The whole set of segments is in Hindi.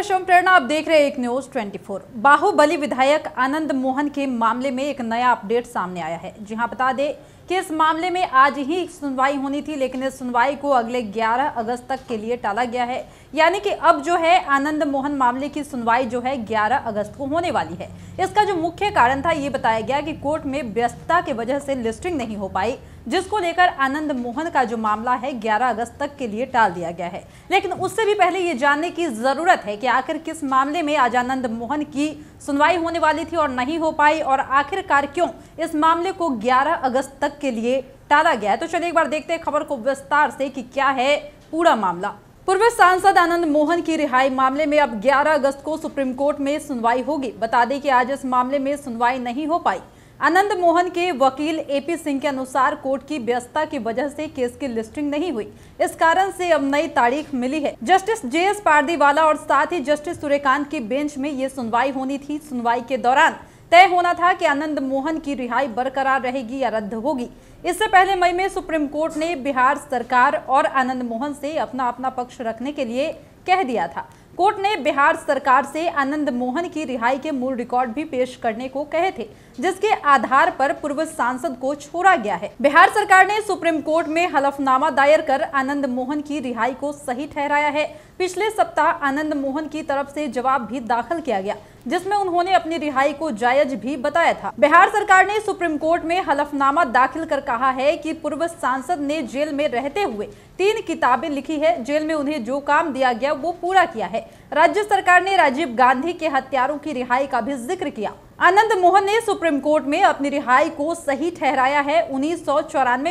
मैं मैं प्रेरणा आप देख रहे हैं एक न्यूज 24 बाहुबली विधायक आनंद मोहन के मामले में एक नया अपडेट सामने आया है जी हाँ बता दे कि इस मामले में आज ही सुनवाई होनी थी लेकिन इस सुनवाई को अगले 11 अगस्त तक के लिए टाला गया है यानी कि अब जो है आनंद मोहन मामले की सुनवाई जो है 11 अगस्त को होने वाली है इसका जो मुख्य कारण था ये बताया गया कि कोर्ट में व्यस्तता के वजह से लिस्टिंग नहीं हो पाई जिसको लेकर आनंद मोहन का जो मामला है 11 अगस्त तक के लिए टाल दिया गया है लेकिन उससे भी पहले ये जानने की ज़रूरत है कि आखिर किस मामले में आज आनंद मोहन की सुनवाई होने वाली थी और नहीं हो पाई और आखिरकार क्यों इस मामले को ग्यारह अगस्त तक के लिए टाला गया है तो चलिए एक बार देखते हैं खबर को विस्तार से कि क्या है पूरा मामला पूर्व सांसद आनंद मोहन की रिहाई मामले में अब 11 अगस्त को सुप्रीम कोर्ट में सुनवाई होगी बता दें कि आज इस मामले में सुनवाई नहीं हो पाई आनंद मोहन के वकील एपी सिंह के अनुसार कोर्ट की व्यस्तता की वजह से केस की लिस्टिंग नहीं हुई इस कारण से अब नई तारीख मिली है जस्टिस जे एस पारदीवाला और साथ ही जस्टिस सूर्यकांत की बेंच में ये सुनवाई होनी थी सुनवाई के दौरान तय होना था कि आनंद मोहन की रिहाई बरकरार रहेगी या रद्द होगी इससे पहले मई में सुप्रीम कोर्ट ने बिहार सरकार और आनंद मोहन से अपना अपना पक्ष रखने के लिए कह दिया था कोर्ट ने बिहार सरकार से आनंद मोहन की रिहाई के मूल रिकॉर्ड भी पेश करने को कहे थे जिसके आधार पर पूर्व सांसद को छोड़ा गया है बिहार सरकार ने सुप्रीम कोर्ट में हलफनामा दायर कर आनंद मोहन की रिहाई को सही ठहराया है पिछले सप्ताह आनंद मोहन की तरफ से जवाब भी दाखिल किया गया जिसमें उन्होंने अपनी रिहाई को जायज भी बताया था बिहार सरकार ने सुप्रीम कोर्ट में हलफनामा दाखिल कर कहा है कि पूर्व सांसद ने जेल में रहते हुए तीन किताबें लिखी है जेल में उन्हें जो काम दिया गया वो पूरा किया है राज्य सरकार ने राजीव गांधी के हत्यारों की रिहाई का भी जिक्र किया आनंद मोहन ने सुप्रीम कोर्ट में अपनी रिहाई को सही ठहराया है उन्नीस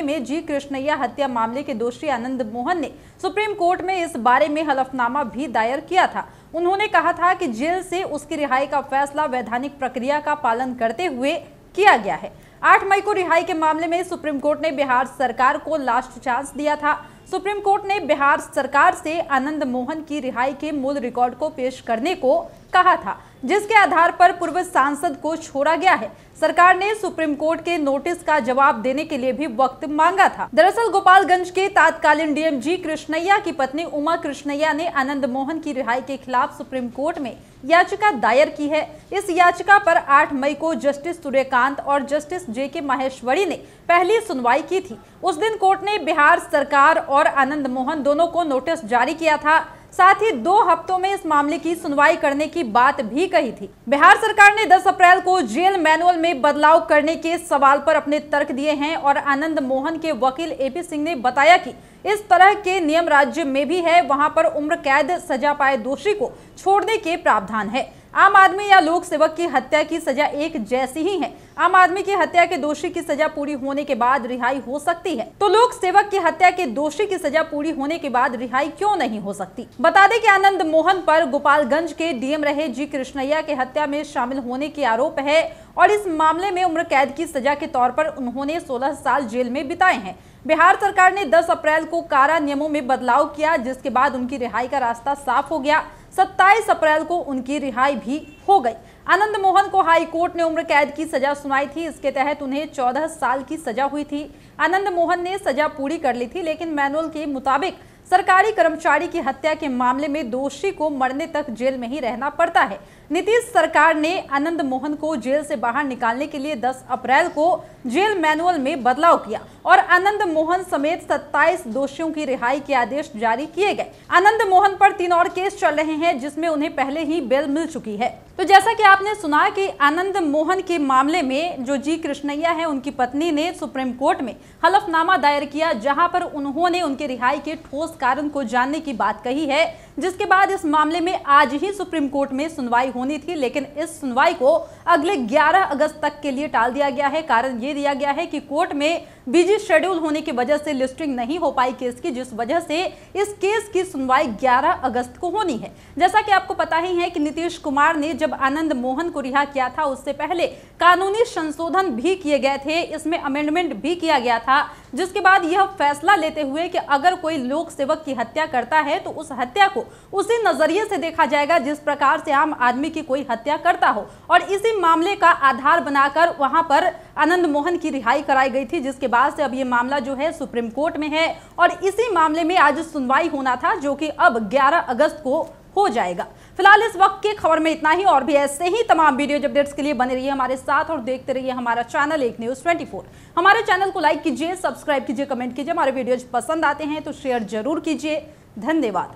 में जी कृष्णैया हत्या मामले के दोषी आनंद मोहन ने सुप्रीम कोर्ट में इस बारे में हलफनामा भी दायर किया था उन्होंने कहा था कि जेल से उसकी रिहाई का फैसला वैधानिक प्रक्रिया का पालन करते हुए किया गया है 8 मई को रिहाई के मामले में सुप्रीम कोर्ट ने बिहार सरकार को लास्ट चांस दिया था सुप्रीम कोर्ट ने बिहार सरकार से आनंद मोहन की रिहाई के मूल रिकॉर्ड को पेश करने को कहा था जिसके आधार पर पूर्व सांसद को छोड़ा गया है सरकार ने सुप्रीम कोर्ट के नोटिस का जवाब देने के लिए भी वक्त मांगा था दरअसल गोपालगंज के तात्कालीन डीएम जी कृष्णैया की पत्नी उमा कृष्णैया ने आनंद मोहन की रिहाई के खिलाफ सुप्रीम कोर्ट में याचिका दायर की है इस याचिका पर 8 मई को जस्टिस सूर्यकांत और जस्टिस जे के माहेश्वरी ने पहली सुनवाई की थी उस दिन कोर्ट ने बिहार सरकार और आनंद मोहन दोनों को नोटिस जारी किया था साथ ही दो हफ्तों में इस मामले की सुनवाई करने की बात भी कही थी बिहार सरकार ने 10 अप्रैल को जेल मैनुअल में बदलाव करने के सवाल पर अपने तर्क दिए हैं और आनंद मोहन के वकील एपी सिंह ने बताया कि इस तरह के नियम राज्य में भी है वहां पर उम्र कैद सजा पाए दोषी को छोड़ने के प्रावधान है आम आदमी या लोक सेवक की हत्या की सजा एक जैसी ही है आम आदमी की हत्या के दोषी की सजा पूरी होने के बाद रिहाई हो सकती है तो लोक सेवक की हत्या के दोषी की सजा पूरी होने के बाद रिहाई क्यों नहीं हो सकती बता दें कि आनंद मोहन पर गोपालगंज के डीएम रहे जी कृष्णैया के हत्या में शामिल होने के आरोप है और इस मामले में उम्र कैद की सजा के तौर पर उन्होंने सोलह साल जेल में बिताए हैं बिहार सरकार ने 10 अप्रैल को कारा नियमों में बदलाव किया जिसके बाद उनकी रिहाई का रास्ता साफ हो गया 27 अप्रैल को उनकी रिहाई भी हो गई आनंद मोहन को हाई कोर्ट ने उम्र कैद की सजा सुनाई थी इसके तहत उन्हें 14 साल की सजा हुई थी आनंद मोहन ने सजा पूरी कर ली थी लेकिन मैनुअल के मुताबिक सरकारी कर्मचारी की हत्या के मामले में दोषी को मरने तक जेल में ही रहना पड़ता है नीतीश सरकार ने आनंद मोहन को जेल से बाहर निकालने के लिए 10 अप्रैल को जेल मैनुअल में बदलाव किया और आनंद मोहन समेत 27 दोषियों की रिहाई के आदेश जारी किए गए आनंद मोहन पर तीन और केस चल रहे हैं जिसमें उन्हें पहले ही बेल मिल चुकी है तो जैसा कि आपने सुना कि आनंद मोहन के मामले में जो जी कृष्णैया है उनकी पत्नी ने सुप्रीम कोर्ट में हलफनामा दायर किया जहाँ पर उन्होंने उनके रिहाई के ठोस कारण को जानने की बात कही है जिसके बाद इस मामले में आज ही सुप्रीम कोर्ट में सुनवाई होनी थी लेकिन इस सुनवाई को अगले 11 अगस्त तक के लिए टाल दिया गया है कारण ये दिया गया है कि कोर्ट में बिजी शेड्यूल होने की वजह से लिस्टिंग नहीं हो पाई केस की जिस वजह से इस केस की सुनवाई 11 अगस्त को होनी है जैसा कि आपको पता ही है कि नीतीश कुमार ने जब आनंद मोहन को रिहा किया था उससे पहले कानूनी संशोधन भी किए गए थे इसमें अमेंडमेंट भी किया गया था जिसके बाद यह फैसला लेते हुए कि अगर कोई लोक सेवक की हत्या करता है तो उस हत्या को उसी नजरिए से देखा जाएगा जिस प्रकार से आम आदमी की कोई हत्या करता हो और इसी मामले का आधार बनाकर वहां पर आनंद मोहन की रिहाई कराई गई थी जिसके बाद से अब ये मामला जो है सुप्रीम कोर्ट में है और इसी मामले में आज सुनवाई होना था जो कि अब 11 अगस्त को हो जाएगा फिलहाल इस वक्त की खबर में इतना ही और भी ऐसे ही तमाम वीडियो अपडेट्स के लिए बने रहिए हमारे साथ और देखते रहिए हमारा चैनल एक न्यूज 24 हमारे चैनल को लाइक कीजिए सब्सक्राइब कीजिए कमेंट कीजिए हमारे वीडियोज पसंद आते हैं तो शेयर जरूर कीजिए धन्यवाद